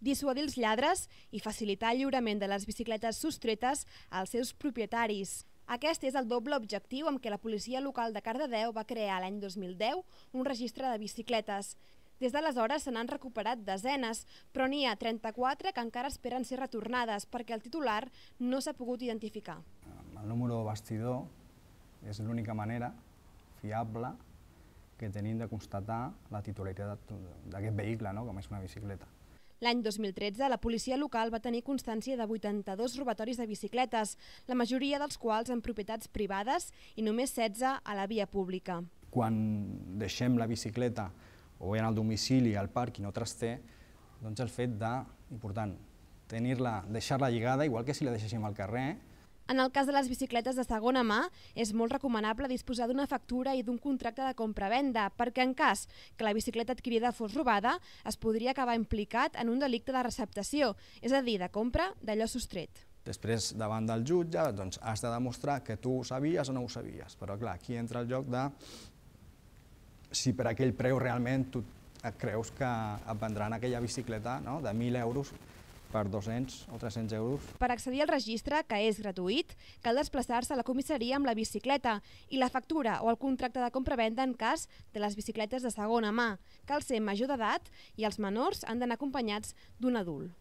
dissuadir els lladres i facilitar el lliurament de les bicicletes sostretes als seus propietaris. Aquest és el doble objectiu amb què la policia local de Cardedeu va crear l'any 2010 un registre de bicicletes. Des d'aleshores se n'han recuperat desenes, però n'hi ha 34 que encara esperen ser retornades perquè el titular no s'ha pogut identificar. El número bastidor és l'única manera fiable que tenim de constatar la titularitat d'aquest vehicle, no? com és una bicicleta. L'any 2013, la policia local va tenir constància de 82 robatoris de bicicletes, la majoria dels quals en propietats privades i només 16 a la via pública. Quan deixem la bicicleta o bé en el domicili, al parc i no trasté, doncs el fet de, important, tenir-la, deixar-la lligada, igual que si la deixéssim al carrer, en el cas de les bicicletes de segona mà, és molt recomanable disposar d'una factura i d'un contracte de compra-venda, perquè en cas que la bicicleta adquirida fos robada, es podria acabar implicat en un delicte de receptació, és a dir, de compra d'allò sostret. Després, davant del jutge, doncs, has de demostrar que tu ho sabies o no ho sabies. Però, clar, aquí entra el joc de si per aquell preu realment tu et creus que et vendran aquella bicicleta no? de 1.000 euros per 200 o 300 euros. Per accedir al registre, que és gratuït, cal desplaçar-se a la comissaria amb la bicicleta i la factura o el contracte de compra-venda en cas de les bicicletes de segona mà. Cal ser major d'edat i els menors han d'anar acompanyats d'un adult.